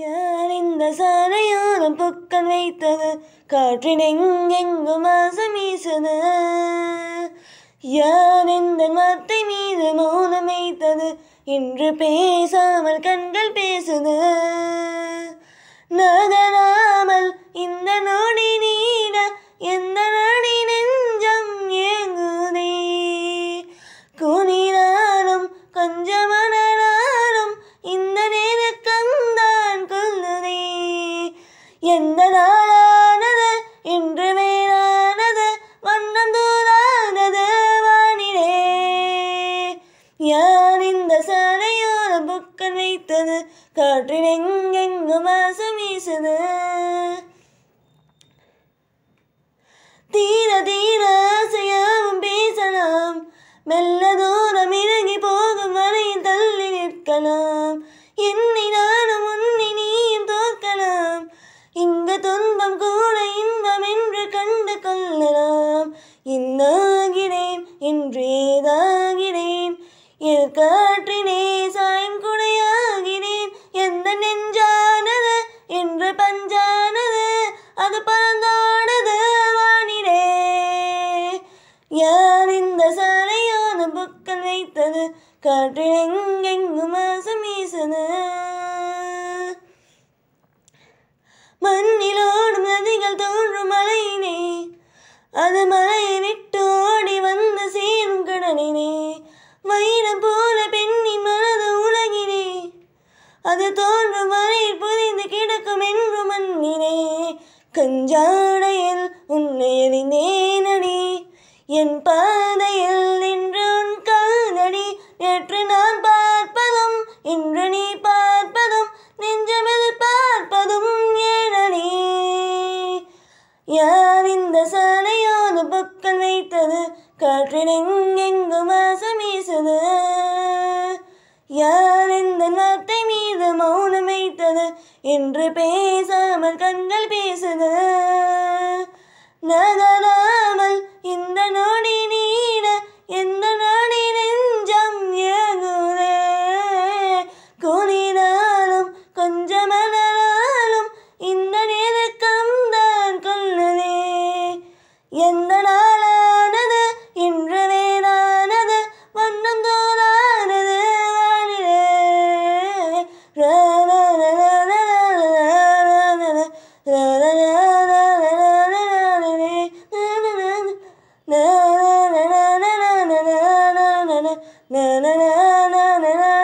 யார் இந்த சாலையோரம் புக்கன் வைத்தது காற்றினெங்கெங்கும் ஆசம் வீசது யார் இந்த மத்தை மீது மௌனம் வைத்தது இன்று பேசாமல் கண்கள் பேசுது நகரா யார் இந்த சாலையோர புக்கன் வைத்தது காற்றில் எங்கெங்கும் வாசம் வீசுது தீர தீர ஆசையாவும் பேசலாம் மெல்ல தூரம் இறங்கி போகும் வரை தள்ளி நிற்கலாம் என்னை நானும் உன்னை நீயும் தோற்கலாம் இங்கு துன்பம் கூட இன்பம் என்று கண்டு கொள்ளலாம் இன்னாகிறேன் என்றே கேட்டது காற்றில் எங்கெங்கும் வாசம் வீசது நதிகள் தோன்றும் மலையினே அது மலையை விட்டு ஓடி வந்த சேரும் கடனினே வைரம் போல பெண்ணி மனது உலகினே அது தோன்றும் மலையில் புரிந்து கிடக்கும் என்று மண்ணினே கஞ்சாடையில் உன்னை எறிந்தேனடி என் பாதையில் யார் இந்த சாலையோடு பக்கம் வைத்தது காற்றினெங்கெங்கும் மாசம் வீசுது யார் இந்த மீது மௌனம் வைத்தது என்று பேசாமல் கண்கள் பேசு na na na na na na